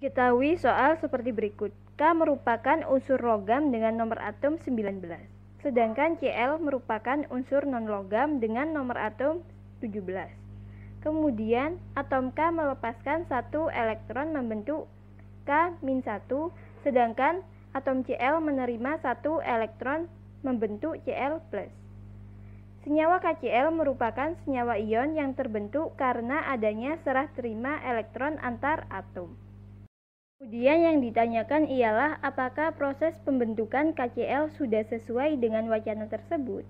Diketahui soal seperti berikut. K merupakan unsur logam dengan nomor atom 19, sedangkan Cl merupakan unsur non-logam dengan nomor atom 17. Kemudian, atom K melepaskan satu elektron membentuk K-1, sedangkan atom Cl menerima satu elektron membentuk Cl+. Senyawa KCl merupakan senyawa ion yang terbentuk karena adanya serah terima elektron antar atom. Kemudian yang ditanyakan ialah apakah proses pembentukan KCL sudah sesuai dengan wacana tersebut.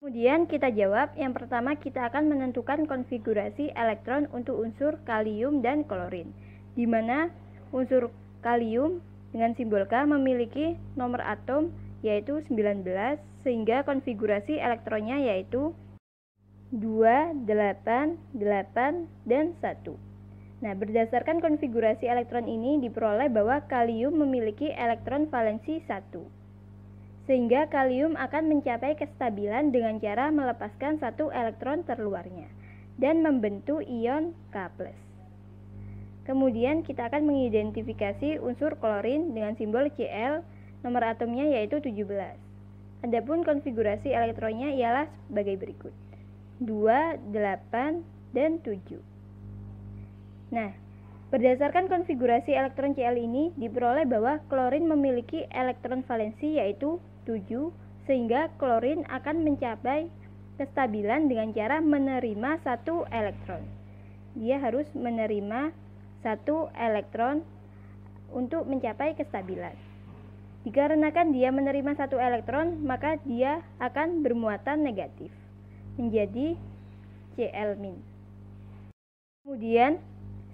Kemudian kita jawab, yang pertama kita akan menentukan konfigurasi elektron untuk unsur kalium dan klorin, di mana unsur kalium dengan simbol K memiliki nomor atom yaitu 19 sehingga konfigurasi elektronnya yaitu 2, 8, 8, dan 1. Nah, berdasarkan konfigurasi elektron ini diperoleh bahwa kalium memiliki elektron valensi 1. Sehingga kalium akan mencapai kestabilan dengan cara melepaskan satu elektron terluarnya dan membentuk ion K+. Kemudian kita akan mengidentifikasi unsur klorin dengan simbol Cl, nomor atomnya yaitu 17. Adapun konfigurasi elektronnya ialah sebagai berikut: 2, 8, dan 7. Nah, berdasarkan konfigurasi elektron Cl ini diperoleh bahwa klorin memiliki elektron valensi yaitu 7 sehingga klorin akan mencapai kestabilan dengan cara menerima satu elektron. Dia harus menerima satu elektron untuk mencapai kestabilan. Dikarenakan dia menerima satu elektron, maka dia akan bermuatan negatif menjadi Cl-. Kemudian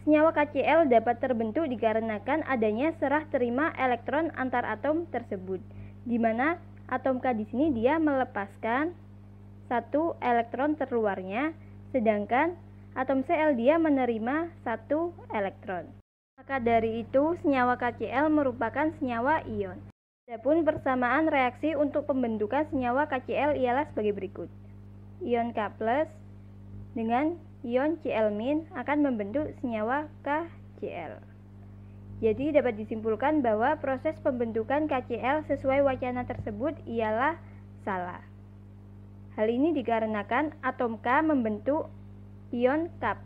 Senyawa KCl dapat terbentuk dikarenakan adanya serah terima elektron antar atom tersebut, di mana atom K di sini dia melepaskan satu elektron terluarnya, sedangkan atom Cl dia menerima satu elektron. Maka dari itu, senyawa KCl merupakan senyawa ion. Adapun persamaan reaksi untuk pembentukan senyawa KCl ialah sebagai berikut. Ion K+ dengan ion Cl- akan membentuk senyawa KCl. Jadi dapat disimpulkan bahwa proses pembentukan KCl sesuai wacana tersebut ialah salah. Hal ini dikarenakan atom K membentuk ion K+,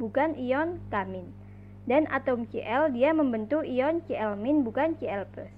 bukan ion K-, dan atom Cl dia membentuk ion Cl- bukan Cl+.